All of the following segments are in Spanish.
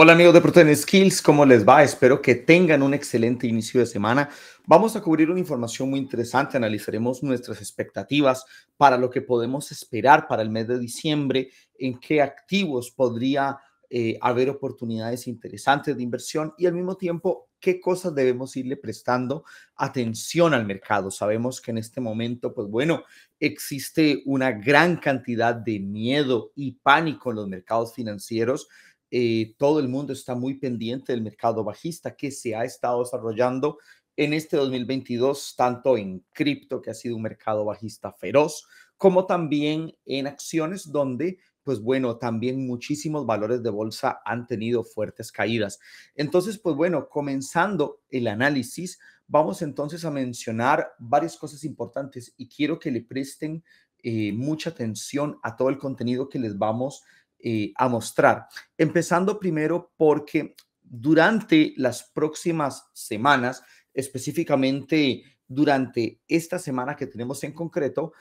Hola amigos de Protein Skills, ¿cómo les va? Espero que tengan un excelente inicio de semana. Vamos a cubrir una información muy interesante, analizaremos nuestras expectativas para lo que podemos esperar para el mes de diciembre, en qué activos podría eh, haber oportunidades interesantes de inversión y al mismo tiempo qué cosas debemos irle prestando atención al mercado. Sabemos que en este momento, pues bueno, existe una gran cantidad de miedo y pánico en los mercados financieros eh, todo el mundo está muy pendiente del mercado bajista que se ha estado desarrollando en este 2022, tanto en cripto, que ha sido un mercado bajista feroz, como también en acciones donde, pues bueno, también muchísimos valores de bolsa han tenido fuertes caídas. Entonces, pues bueno, comenzando el análisis, vamos entonces a mencionar varias cosas importantes y quiero que le presten eh, mucha atención a todo el contenido que les vamos eh, a mostrar. Empezando primero porque durante las próximas semanas, específicamente durante esta semana que tenemos en concreto,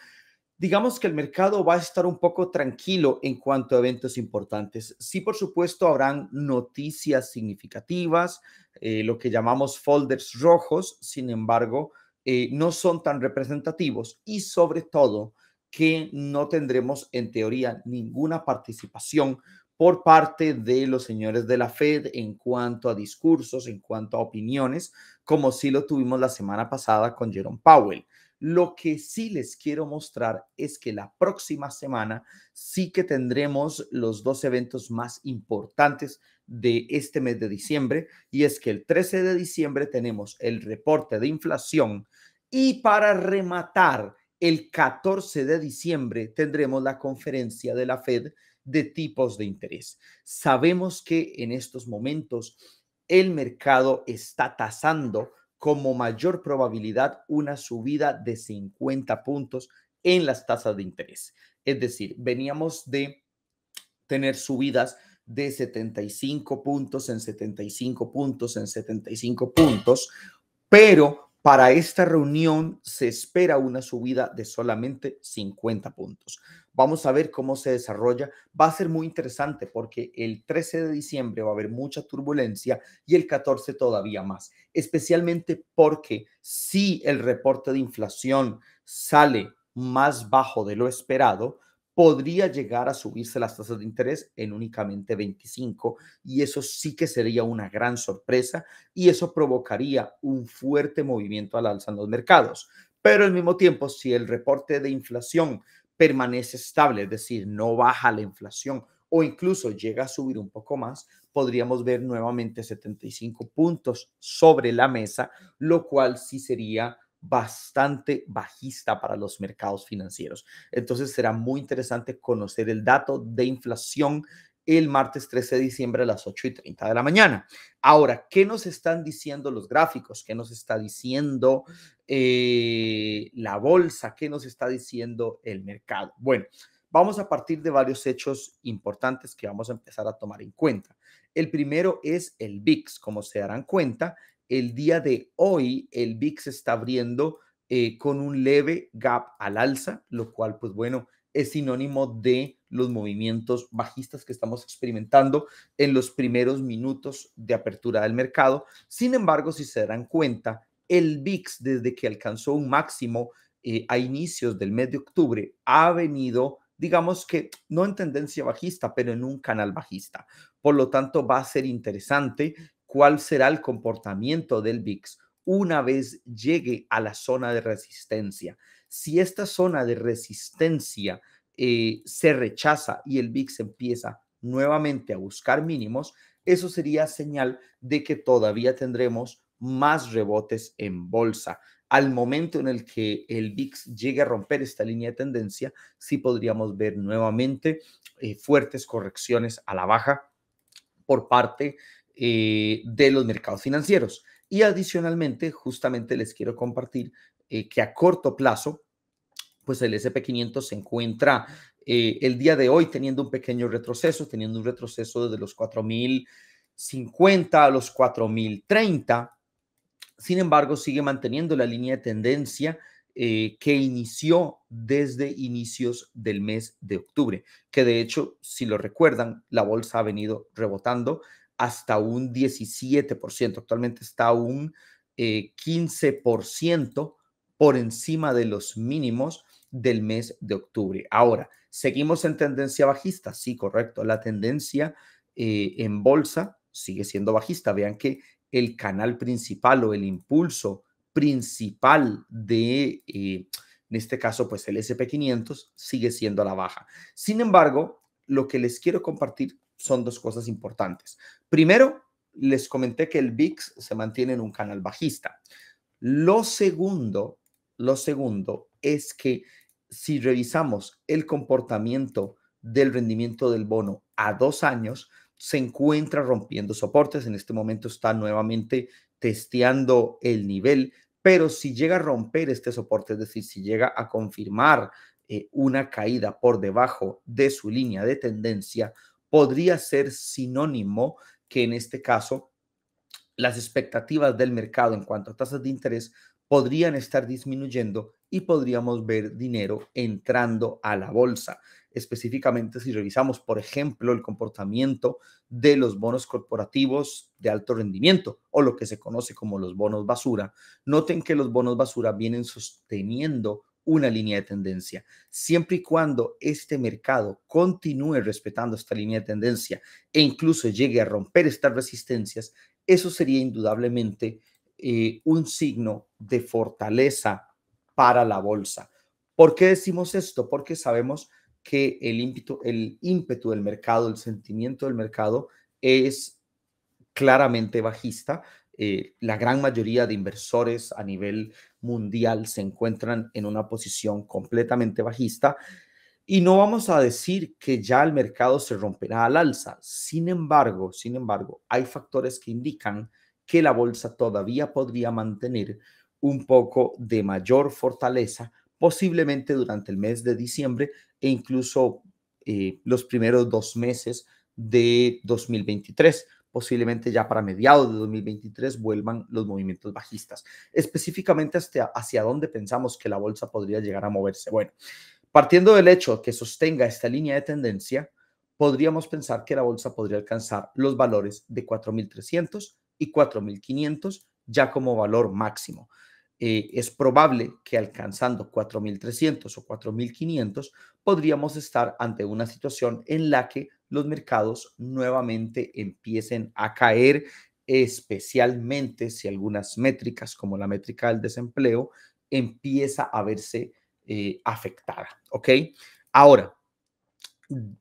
digamos que el mercado va a estar un poco tranquilo en cuanto a eventos importantes. Sí, por supuesto, habrán noticias significativas, eh, lo que llamamos folders rojos, sin embargo, eh, no son tan representativos y sobre todo que no tendremos en teoría ninguna participación por parte de los señores de la Fed en cuanto a discursos, en cuanto a opiniones, como sí lo tuvimos la semana pasada con Jerome Powell. Lo que sí les quiero mostrar es que la próxima semana sí que tendremos los dos eventos más importantes de este mes de diciembre, y es que el 13 de diciembre tenemos el reporte de inflación y para rematar el 14 de diciembre tendremos la conferencia de la Fed de tipos de interés. Sabemos que en estos momentos el mercado está tasando como mayor probabilidad una subida de 50 puntos en las tasas de interés. Es decir, veníamos de tener subidas de 75 puntos en 75 puntos en 75 puntos, pero para esta reunión se espera una subida de solamente 50 puntos. Vamos a ver cómo se desarrolla. Va a ser muy interesante porque el 13 de diciembre va a haber mucha turbulencia y el 14 todavía más, especialmente porque si el reporte de inflación sale más bajo de lo esperado, podría llegar a subirse las tasas de interés en únicamente 25 y eso sí que sería una gran sorpresa y eso provocaría un fuerte movimiento al alza en los mercados. Pero al mismo tiempo, si el reporte de inflación permanece estable, es decir, no baja la inflación o incluso llega a subir un poco más, podríamos ver nuevamente 75 puntos sobre la mesa, lo cual sí sería bastante bajista para los mercados financieros. Entonces será muy interesante conocer el dato de inflación el martes 13 de diciembre a las 8 y 30 de la mañana. Ahora, ¿qué nos están diciendo los gráficos? ¿Qué nos está diciendo eh, la bolsa? ¿Qué nos está diciendo el mercado? Bueno, vamos a partir de varios hechos importantes que vamos a empezar a tomar en cuenta. El primero es el VIX. Como se darán cuenta, el día de hoy el VIX está abriendo eh, con un leve gap al alza, lo cual, pues bueno, es sinónimo de los movimientos bajistas que estamos experimentando en los primeros minutos de apertura del mercado. Sin embargo, si se dan cuenta, el VIX desde que alcanzó un máximo eh, a inicios del mes de octubre ha venido, digamos que no en tendencia bajista, pero en un canal bajista. Por lo tanto, va a ser interesante cuál será el comportamiento del Bix una vez llegue a la zona de resistencia. Si esta zona de resistencia eh, se rechaza y el VIX empieza nuevamente a buscar mínimos, eso sería señal de que todavía tendremos más rebotes en bolsa. Al momento en el que el Bix llegue a romper esta línea de tendencia, sí podríamos ver nuevamente eh, fuertes correcciones a la baja por parte eh, de los mercados financieros. Y adicionalmente, justamente les quiero compartir eh, que a corto plazo, pues el SP500 se encuentra eh, el día de hoy teniendo un pequeño retroceso, teniendo un retroceso desde los 4050 a los 4030. Sin embargo, sigue manteniendo la línea de tendencia que inició desde inicios del mes de octubre, que de hecho, si lo recuerdan, la bolsa ha venido rebotando hasta un 17%. Actualmente está un 15% eh, por encima de los mínimos del mes de octubre. Ahora, ¿seguimos en tendencia bajista? Sí, correcto. La tendencia eh, en bolsa sigue siendo bajista. Vean que el canal principal o el impulso principal de, eh, en este caso, pues el SP500 sigue siendo la baja. Sin embargo, lo que les quiero compartir son dos cosas importantes. Primero, les comenté que el VIX se mantiene en un canal bajista. Lo segundo, lo segundo es que si revisamos el comportamiento del rendimiento del bono a dos años, se encuentra rompiendo soportes. En este momento está nuevamente testeando el nivel, pero si llega a romper este soporte, es decir, si llega a confirmar eh, una caída por debajo de su línea de tendencia, podría ser sinónimo que en este caso las expectativas del mercado en cuanto a tasas de interés podrían estar disminuyendo y podríamos ver dinero entrando a la bolsa. Específicamente si revisamos, por ejemplo, el comportamiento de los bonos corporativos de alto rendimiento o lo que se conoce como los bonos basura, noten que los bonos basura vienen sosteniendo una línea de tendencia. Siempre y cuando este mercado continúe respetando esta línea de tendencia e incluso llegue a romper estas resistencias, eso sería indudablemente eh, un signo de fortaleza para la bolsa. ¿Por qué decimos esto? Porque sabemos que el el ímpetu del mercado, el sentimiento del mercado es claramente bajista eh, la gran mayoría de inversores a nivel mundial se encuentran en una posición completamente bajista y no vamos a decir que ya el mercado se romperá al alza. Sin embargo, sin embargo, hay factores que indican que la bolsa todavía podría mantener un poco de mayor fortaleza, posiblemente durante el mes de diciembre e incluso eh, los primeros dos meses de 2023 posiblemente ya para mediados de 2023 vuelvan los movimientos bajistas. Específicamente hasta hacia dónde pensamos que la bolsa podría llegar a moverse. Bueno, partiendo del hecho que sostenga esta línea de tendencia, podríamos pensar que la bolsa podría alcanzar los valores de 4.300 y 4.500 ya como valor máximo. Eh, es probable que alcanzando 4.300 o 4.500 podríamos estar ante una situación en la que los mercados nuevamente empiecen a caer, especialmente si algunas métricas como la métrica del desempleo empieza a verse eh, afectada. ¿Ok? Ahora,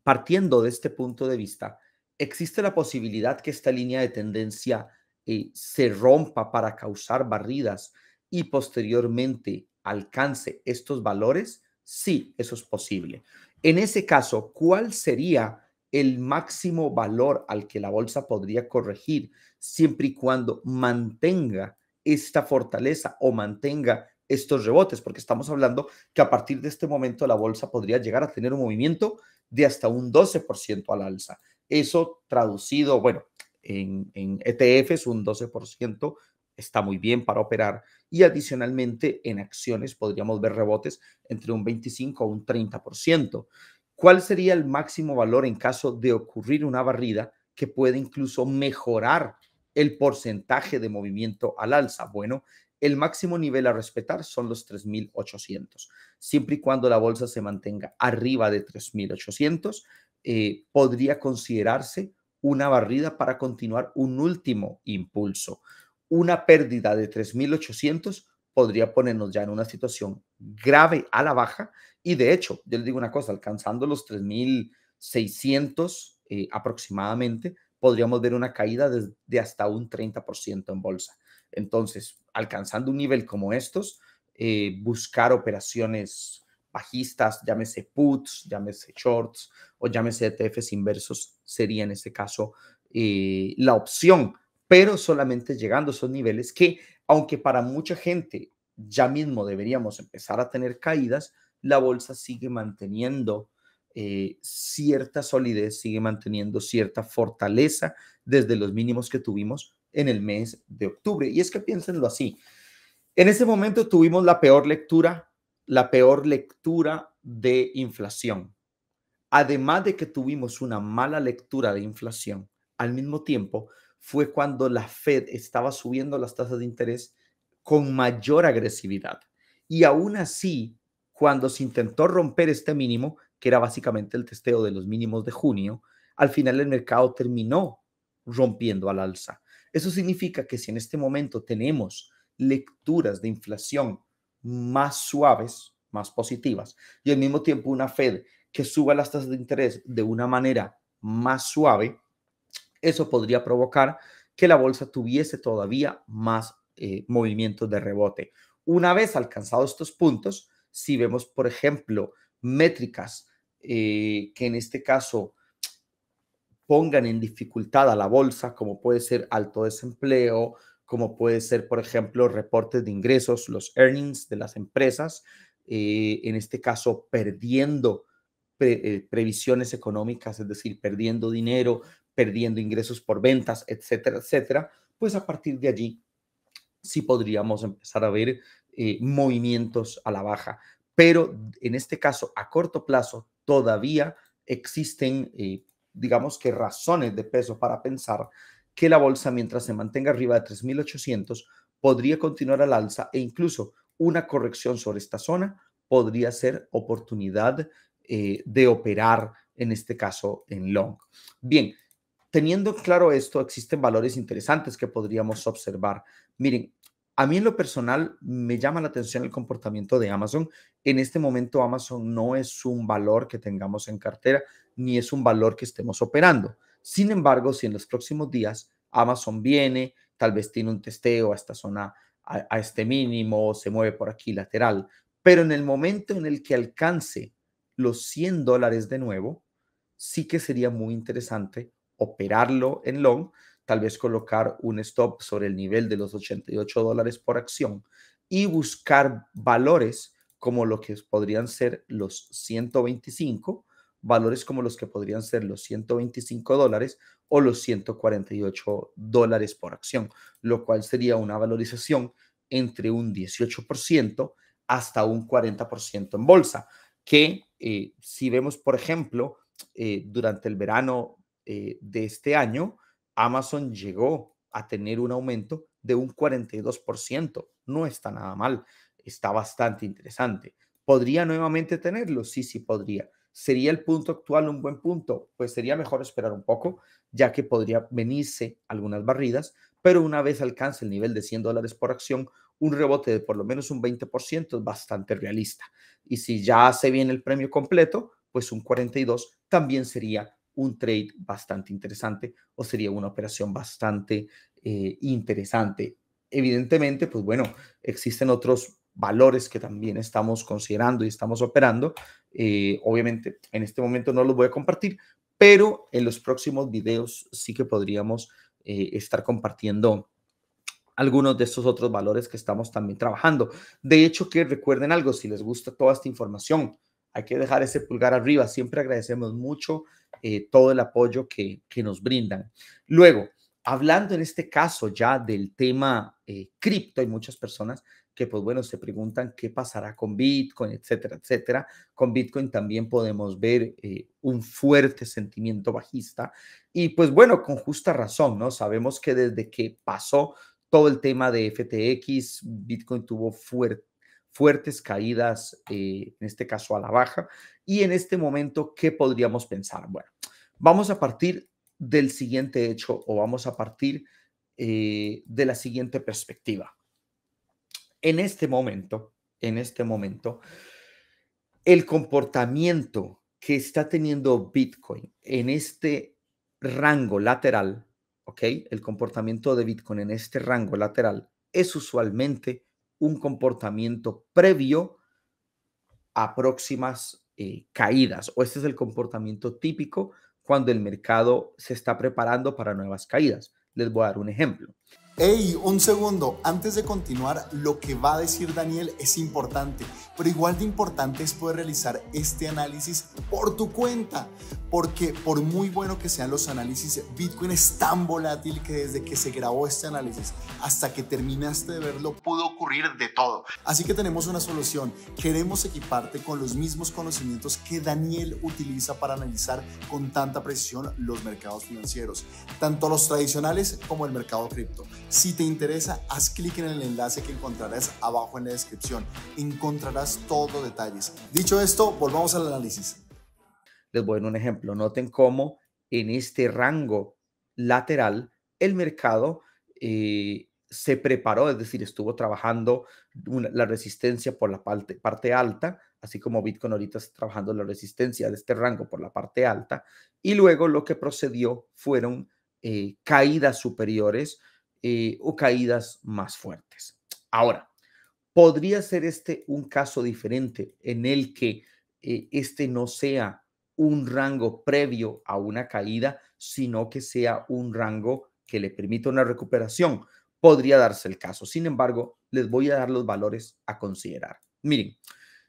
partiendo de este punto de vista, existe la posibilidad que esta línea de tendencia eh, se rompa para causar barridas y posteriormente alcance estos valores? Sí, eso es posible. En ese caso, ¿cuál sería el máximo valor al que la bolsa podría corregir siempre y cuando mantenga esta fortaleza o mantenga estos rebotes, porque estamos hablando que a partir de este momento la bolsa podría llegar a tener un movimiento de hasta un 12% al alza. Eso traducido, bueno, en, ETF es un 12% está muy bien para operar y adicionalmente en acciones podríamos ver rebotes entre un 25 a un 30%. ¿Cuál sería el máximo valor en caso de ocurrir una barrida que puede incluso mejorar el porcentaje de movimiento al alza? Bueno, el máximo nivel a respetar son los 3.800. Siempre y cuando la bolsa se mantenga arriba de 3.800, eh, podría considerarse una barrida para continuar un último impulso. Una pérdida de 3.800 podría ponernos ya en una situación grave a la baja. Y de hecho, yo les digo una cosa, alcanzando los 3.600 eh, aproximadamente, podríamos ver una caída de, hasta un 30% en bolsa. Entonces, alcanzando un nivel como estos, eh, buscar operaciones bajistas, llámese puts, llámese shorts o llámese ETFs inversos, sería en este caso eh, la opción pero solamente llegando a esos niveles que, aunque para mucha gente ya mismo deberíamos empezar a tener caídas, la bolsa sigue manteniendo eh, cierta solidez, sigue manteniendo cierta fortaleza desde los mínimos que tuvimos en el mes de octubre. Y es que piénsenlo así. En ese momento tuvimos la peor lectura, la peor lectura de inflación. Además de que tuvimos una mala lectura de inflación, al mismo tiempo fue cuando la Fed estaba subiendo las tasas de interés con mayor agresividad. Y aún así, cuando se intentó romper este mínimo, que era básicamente el testeo de los mínimos de junio, al final el mercado terminó rompiendo al alza. Eso significa que si en este momento tenemos lecturas de inflación más suaves, más positivas, y al mismo tiempo una Fed que suba las tasas de interés de una manera más suave, eso podría provocar que la bolsa tuviese todavía más eh, movimientos de rebote. Una vez alcanzados estos puntos, si vemos, por ejemplo, métricas eh, que en este caso pongan en dificultad a la bolsa, como puede ser alto desempleo, como puede ser, por ejemplo, reportes de ingresos, los earnings de las empresas, eh, en este caso perdiendo previsiones económicas, es decir, perdiendo dinero, perdiendo ingresos por ventas, etcétera, etcétera, pues a partir de allí sí podríamos empezar a ver eh, movimientos a la baja. Pero en este caso, a corto plazo, todavía existen, eh, digamos que, razones de peso para pensar que la bolsa, mientras se mantenga arriba de 3.800, podría continuar al alza e incluso una corrección sobre esta zona podría ser oportunidad eh, de operar, en este caso, en long. Bien, teniendo claro esto, existen valores interesantes que podríamos observar. Miren, a mí en lo personal me llama la atención el comportamiento de Amazon. En este momento Amazon no es un valor que tengamos en cartera ni es un valor que estemos operando. Sin embargo, si en los próximos días Amazon viene, tal vez tiene un testeo a esta zona, a, este mínimo, se mueve por aquí lateral, pero en el momento en el que alcance los 100 dólares de nuevo, sí que sería muy interesante operarlo en long, tal vez colocar un stop sobre el nivel de los 88 dólares por acción y buscar valores como lo que podrían ser los 125, valores como los que podrían ser los 125 dólares o los 148 dólares por acción, lo cual sería una valorización entre un 18% hasta un 40% en bolsa, que eh, si vemos, por ejemplo, eh, durante el verano eh, de este año, Amazon llegó a tener un aumento de un 42%. No está nada mal, está bastante interesante. ¿Podría nuevamente tenerlo? Sí, sí podría. ¿Sería el punto actual un buen punto? Pues sería mejor esperar un poco, ya que podría venirse algunas barridas, pero una vez alcance el nivel de 100 dólares por acción, un rebote de por lo menos un 20% es bastante realista. Y si ya hace bien el premio completo, pues un 42 también sería un trade bastante interesante o sería una operación bastante eh, interesante. Evidentemente, pues bueno, existen otros valores que también estamos considerando y estamos operando. Eh, obviamente, en este momento no los voy a compartir, pero en los próximos videos sí que podríamos eh, estar compartiendo algunos de estos otros valores que estamos también trabajando. De hecho, que recuerden algo, si les gusta toda esta información, hay que dejar ese pulgar arriba. Siempre agradecemos mucho eh, todo el apoyo que, nos brindan. Luego, hablando en este caso ya del tema eh, cripto, hay muchas personas que pues bueno, se preguntan qué pasará con Bitcoin, etcétera, etcétera. Con Bitcoin también podemos ver eh, un fuerte sentimiento bajista y pues bueno, con justa razón, ¿no? Sabemos que desde que pasó todo el tema de FTX, Bitcoin tuvo fuerte fuertes caídas, eh, en este caso a la baja. Y en este momento, ¿qué podríamos pensar? Bueno, vamos a partir del siguiente hecho o vamos a partir eh, de la siguiente perspectiva. En este momento, en este momento, el comportamiento que está teniendo Bitcoin en este rango lateral, ¿ok? El comportamiento de Bitcoin en este rango lateral es usualmente un comportamiento previo a próximas eh, caídas o este es el comportamiento típico cuando el mercado se está preparando para nuevas caídas. Les voy a dar un ejemplo. Hey, un segundo, antes de continuar, lo que va a decir Daniel es importante, pero igual de importante es poder realizar este análisis por tu cuenta porque por muy bueno que sean los análisis, Bitcoin es tan volátil que desde que se grabó este análisis hasta que terminaste de verlo pudo ocurrir de todo. Así que tenemos una solución. Queremos equiparte con los mismos conocimientos que Daniel utiliza para analizar con tanta precisión los mercados financieros, tanto los tradicionales como el mercado cripto. Si te interesa, haz clic en el enlace que encontrarás abajo en la descripción. Encontrarás todos los detalles. Dicho esto, volvamos al análisis. Les voy a un ejemplo. Noten cómo en este rango lateral el mercado eh, se preparó, es decir, estuvo trabajando la resistencia por la parte, parte alta, así como Bitcoin ahorita está trabajando la resistencia de este rango por la parte alta, y luego lo que procedió fueron eh, caídas superiores eh, o caídas más fuertes. Ahora, podría ser este un caso diferente en el que este no sea un rango previo a una caída, sino que sea un rango que le permita una recuperación. Podría darse el caso. Sin embargo, les voy a dar los valores a considerar. Miren,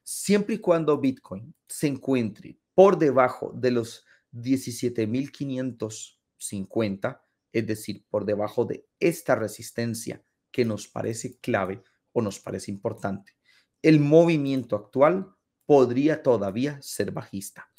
siempre y cuando Bitcoin se encuentre por debajo de los 17.550, es decir, por debajo de esta resistencia que nos parece clave o nos parece importante, el movimiento actual podría todavía ser bajista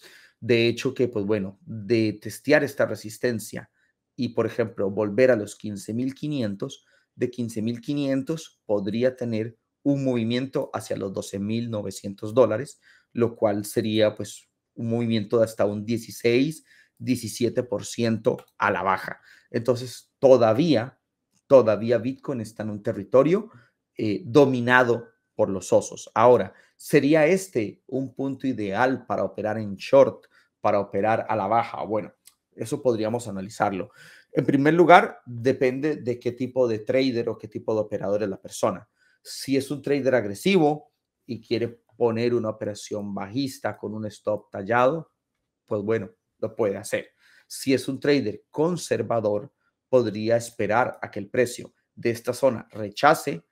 de hecho que, pues bueno, de testear esta resistencia y, por ejemplo, volver a los 15.500, de 15.500 podría tener un movimiento hacia los 12.900 dólares, lo cual sería pues un movimiento de hasta un 16, 17% a la baja. Entonces, todavía, todavía Bitcoin está en un territorio eh, dominado por los osos. Ahora, ¿Sería este un punto ideal para operar en short, para operar a la baja? Bueno, eso podríamos analizarlo. En primer lugar, depende de qué tipo de trader o qué tipo de operador es la persona. Si es un trader agresivo y quiere poner una operación bajista con un stop tallado, pues bueno, lo puede hacer. Si es un trader conservador, podría esperar a que el precio de esta zona rechace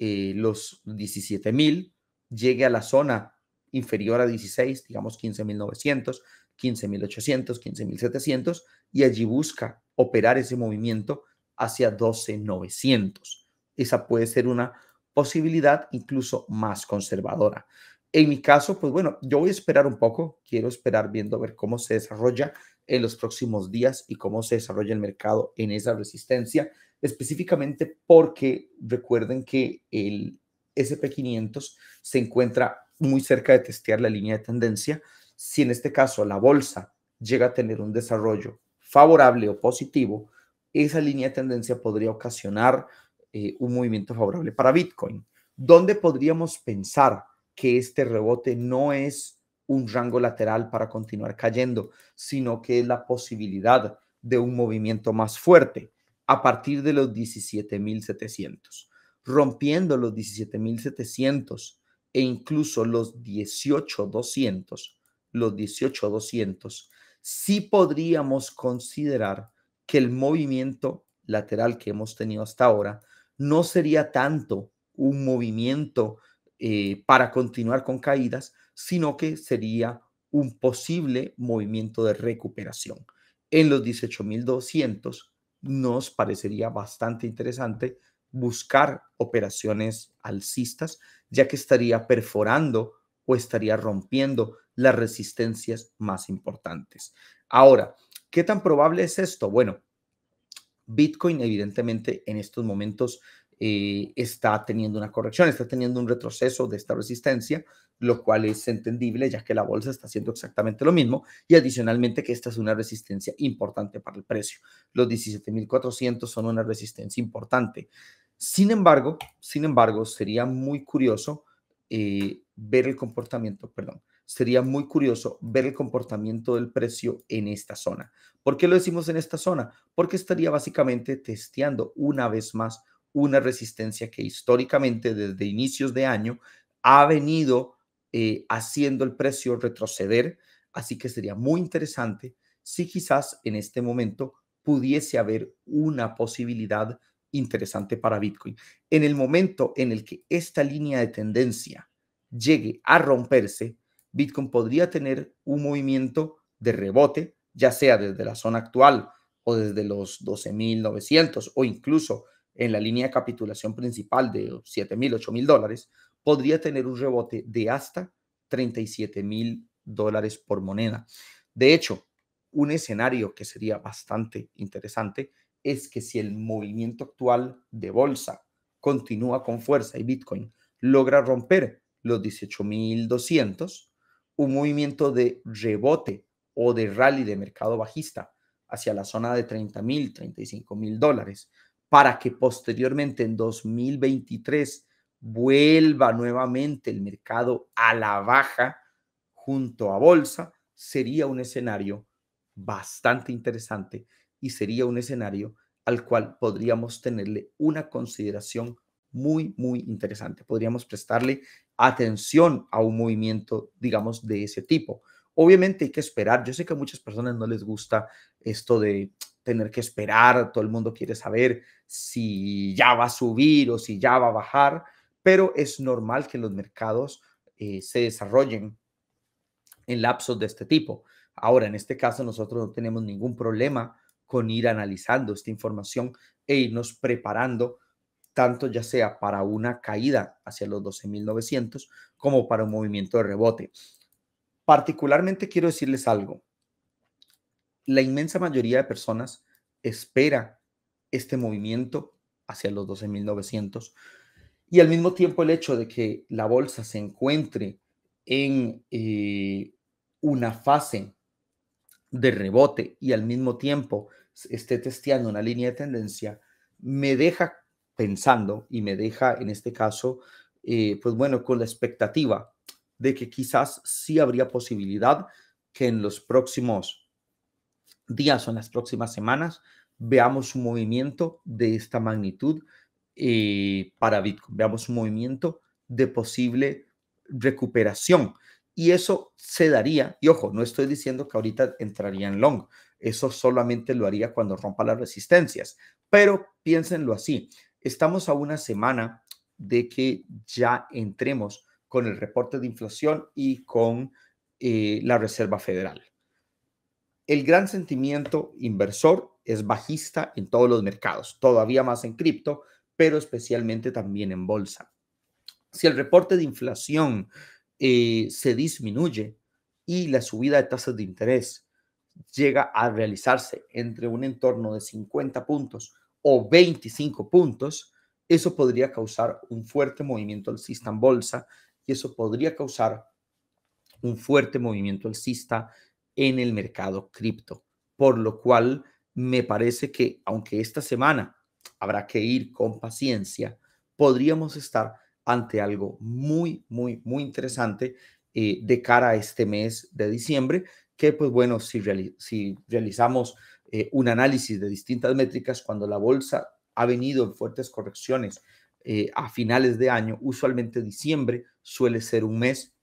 eh, los $17,000. mil llegue a la zona inferior a 16, digamos 15.900, 15.800, 15.700, y allí busca operar ese movimiento hacia 12.900. Esa puede ser una posibilidad incluso más conservadora. En mi caso, pues bueno, yo voy a esperar un poco, quiero esperar viendo ver cómo se desarrolla en los próximos días y cómo se desarrolla el mercado en esa resistencia, específicamente porque recuerden que el SP500 se encuentra muy cerca de testear la línea de tendencia. Si en este caso la bolsa llega a tener un desarrollo favorable o positivo, esa línea de tendencia podría ocasionar eh, un movimiento favorable para Bitcoin. ¿Dónde podríamos pensar que este rebote no es un rango lateral para continuar cayendo, sino que es la posibilidad de un movimiento más fuerte a partir de los 17.700? rompiendo los 17.700 e incluso los 18.200, los 18.200, sí podríamos considerar que el movimiento lateral que hemos tenido hasta ahora no sería tanto un movimiento eh, para continuar con caídas, sino que sería un posible movimiento de recuperación. En los 18.200 nos parecería bastante interesante buscar operaciones alcistas, ya que estaría perforando o estaría rompiendo las resistencias más importantes. Ahora, ¿qué tan probable es esto? Bueno, Bitcoin evidentemente en estos momentos eh, está teniendo una corrección, está teniendo un retroceso de esta resistencia, lo cual es entendible ya que la bolsa está haciendo exactamente lo mismo y adicionalmente que esta es una resistencia importante para el precio. Los 17.400 son una resistencia importante. Sin embargo, sin embargo, sería muy curioso eh, ver el comportamiento, perdón, sería muy curioso ver el comportamiento del precio en esta zona. ¿Por qué lo decimos en esta zona? Porque estaría básicamente testeando una vez más una resistencia que históricamente desde inicios de año ha venido eh, haciendo el precio retroceder, así que sería muy interesante si quizás en este momento pudiese haber una posibilidad interesante para Bitcoin. En el momento en el que esta línea de tendencia llegue a romperse, Bitcoin podría tener un movimiento de rebote, ya sea desde la zona actual o desde los 12.900 o incluso en la línea de capitulación principal de 7.000, 8.000 dólares, podría tener un rebote de hasta 37.000 dólares por moneda. De hecho, un escenario que sería bastante interesante es que si el movimiento actual de bolsa continúa con fuerza y Bitcoin logra romper los 18.200, un movimiento de rebote o de rally de mercado bajista hacia la zona de 30.000, 35.000 dólares, para que posteriormente en 2023 vuelva nuevamente el mercado a la baja junto a bolsa, sería un escenario bastante interesante y sería un escenario al cual podríamos tenerle una consideración muy, muy interesante. Podríamos prestarle atención a un movimiento, digamos, de ese tipo. Obviamente hay que esperar. Yo sé que a muchas personas no les gusta esto de tener que esperar. Todo el mundo quiere saber si ya va a subir o si ya va a bajar, pero es normal que los mercados eh, se desarrollen en lapsos de este tipo. Ahora, en este caso, nosotros no tenemos ningún problema con ir analizando esta información e irnos preparando tanto ya sea para una caída hacia los 12.900 como para un movimiento de rebote. Particularmente quiero decirles algo. La inmensa mayoría de personas espera este movimiento hacia los 12.900 y al mismo tiempo el hecho de que la bolsa se encuentre en eh, una fase de rebote y al mismo tiempo esté testeando una línea de tendencia, me deja pensando y me deja en este caso, eh, pues bueno, con la expectativa de que quizás sí habría posibilidad que en los próximos días o en las próximas semanas veamos un movimiento de esta magnitud eh, para Bitcoin, veamos un movimiento de posible recuperación. Y eso se daría, y ojo, no estoy diciendo que ahorita entraría en long, eso solamente lo haría cuando rompa las resistencias. Pero piénsenlo así. Estamos a una semana de que ya entremos con el reporte de inflación y con eh, la Reserva Federal. El gran sentimiento inversor es bajista en todos los mercados, todavía más en cripto, pero especialmente también en bolsa. Si el reporte de inflación eh, se disminuye y la subida de tasas de interés llega a realizarse entre un entorno de 50 puntos o 25 puntos, eso podría causar un fuerte movimiento alcista en bolsa y eso podría causar un fuerte movimiento alcista en el mercado cripto. Por lo cual, me parece que aunque esta semana habrá que ir con paciencia, podríamos estar ante algo muy, muy, muy interesante eh, de cara a este mes de diciembre, que pues bueno, si, si realizamos eh, un análisis de distintas métricas, cuando la bolsa ha venido en fuertes correcciones eh, a finales de año, usualmente diciembre suele ser un mes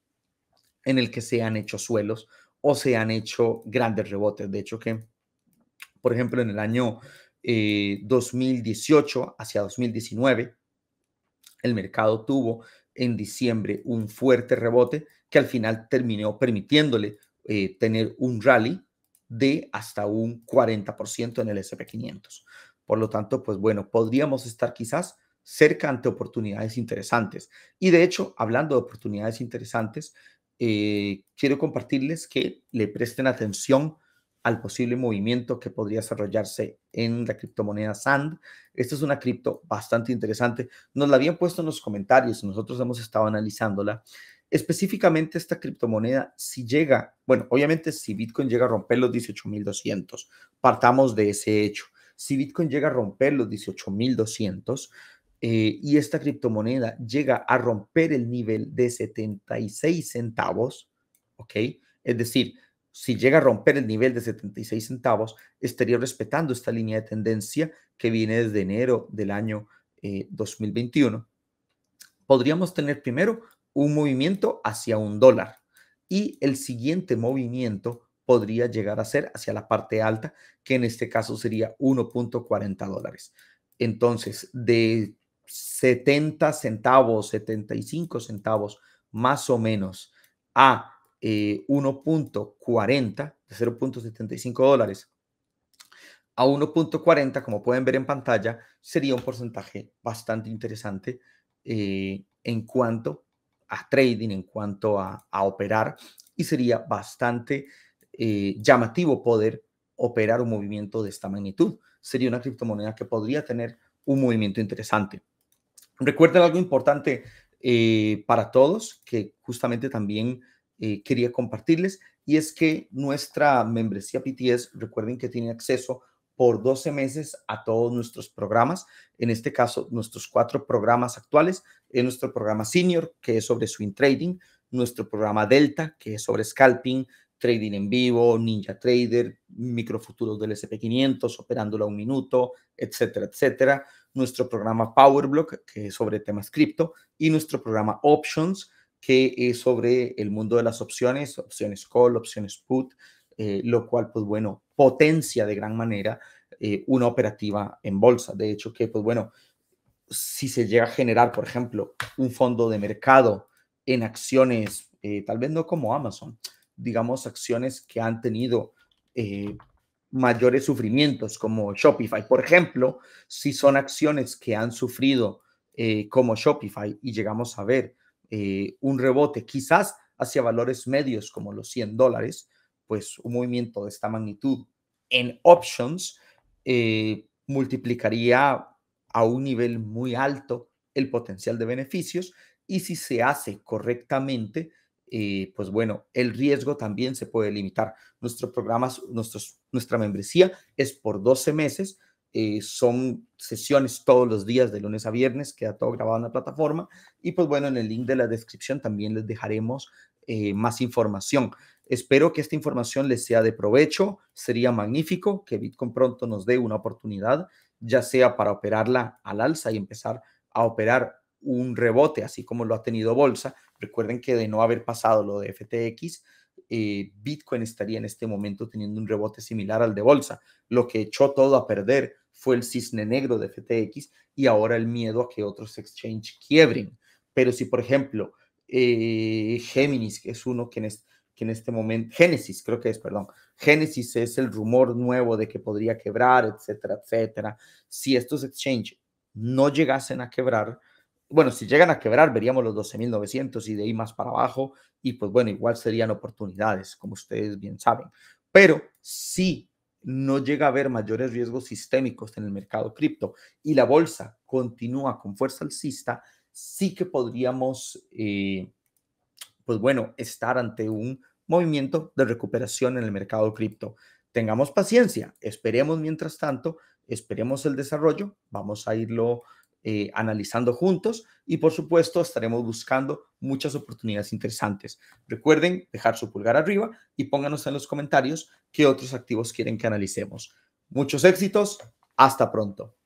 en el que se han hecho suelos o se han hecho grandes rebotes. De hecho que, por ejemplo, en el año 2018 eh, hacia 2019, el mercado tuvo en diciembre un fuerte rebote que al final terminó permitiéndole eh, tener un rally de hasta un 40% en el SP500. Por lo tanto, pues bueno, podríamos estar quizás cerca ante oportunidades interesantes. Y de hecho, hablando de oportunidades interesantes, eh, quiero compartirles que le presten atención al posible movimiento que podría desarrollarse en la criptomoneda Sand. Esta es una cripto bastante interesante. Nos la habían puesto en los comentarios, nosotros hemos estado analizándola específicamente esta criptomoneda, si llega, bueno, obviamente si Bitcoin llega a romper los 18.200, partamos de ese hecho, si Bitcoin llega a romper los 18.200 eh, y esta criptomoneda llega a romper el nivel de 76 centavos, ¿ok? Es decir, si llega a romper el nivel de 76 centavos, estaría respetando esta línea de tendencia que viene desde enero del año 2021. Eh, Podríamos tener primero un movimiento hacia un dólar y el siguiente movimiento podría llegar a ser hacia la parte alta, que en este caso sería 1.40 dólares. Entonces, de 70 centavos, 75 centavos más o menos a 1.40, eh, de 0.75 dólares a 1.40, como pueden ver en pantalla, sería un porcentaje bastante interesante eh, en cuanto a trading, en cuanto a, operar, y sería bastante eh, llamativo poder operar un movimiento de esta magnitud. Sería una criptomoneda que podría tener un movimiento interesante. Recuerden algo importante eh, para todos que justamente también eh, quería compartirles y es que nuestra membresía PTS, recuerden que tiene acceso por 12 meses a todos nuestros programas, en este caso nuestros cuatro programas actuales, nuestro programa Senior, que es sobre swing trading, nuestro programa Delta, que es sobre scalping, trading en vivo, ninja trader, Micro Futuros del SP500, a un minuto, etcétera, etcétera. Nuestro programa power block que es sobre temas cripto, y nuestro programa Options, que es sobre el mundo de las opciones, opciones call, opciones put, eh, lo cual, pues bueno, potencia de gran manera eh, una operativa en bolsa. De hecho, que, pues bueno, si se llega a generar, por ejemplo, un fondo de mercado en acciones, eh, tal vez no como Amazon, digamos acciones que han tenido eh, mayores sufrimientos como Shopify. Por ejemplo, si son acciones que han sufrido eh, como Shopify y llegamos a ver un rebote quizás hacia valores medios como los 100 dólares, pues un movimiento de esta magnitud en options multiplicaría a un nivel muy alto el potencial de beneficios y si se hace correctamente, eh, pues bueno, el riesgo también se puede limitar. nuestro programas, nuestra membresía es por 12 meses, eh, son sesiones todos los días de lunes a viernes, queda todo grabado en la plataforma y pues bueno, en el link de la descripción también les dejaremos eh, más información. Espero que esta información les sea de provecho, sería magnífico que Bitcoin pronto nos dé una oportunidad ya sea para operarla al alza y empezar a operar un rebote, así como lo ha tenido Bolsa. Recuerden que de no haber pasado lo de FTX, eh, Bitcoin estaría en este momento teniendo un rebote similar al de Bolsa. Lo que echó todo a perder fue el cisne negro de FTX y ahora el miedo a que otros exchanges quiebren. Pero si, por ejemplo, eh, Géminis, que es uno que en este en este momento, Génesis creo que es, perdón, Génesis es el rumor nuevo de que podría quebrar, etcétera, etcétera. Si estos exchanges no llegasen a quebrar, bueno, si llegan a quebrar, veríamos los 12.900 y de ahí más para abajo, y pues bueno, igual serían oportunidades, como ustedes bien saben. Pero si no llega a haber mayores riesgos sistémicos en el mercado cripto y la bolsa continúa con fuerza alcista, sí que podríamos, eh, pues bueno, estar ante un movimiento de recuperación en el mercado cripto. Tengamos paciencia, esperemos mientras tanto, esperemos el desarrollo, vamos a irlo eh, analizando juntos y por supuesto estaremos buscando muchas oportunidades interesantes. Recuerden dejar su pulgar arriba y pónganos en los comentarios qué otros activos quieren que analicemos. Muchos éxitos, hasta pronto.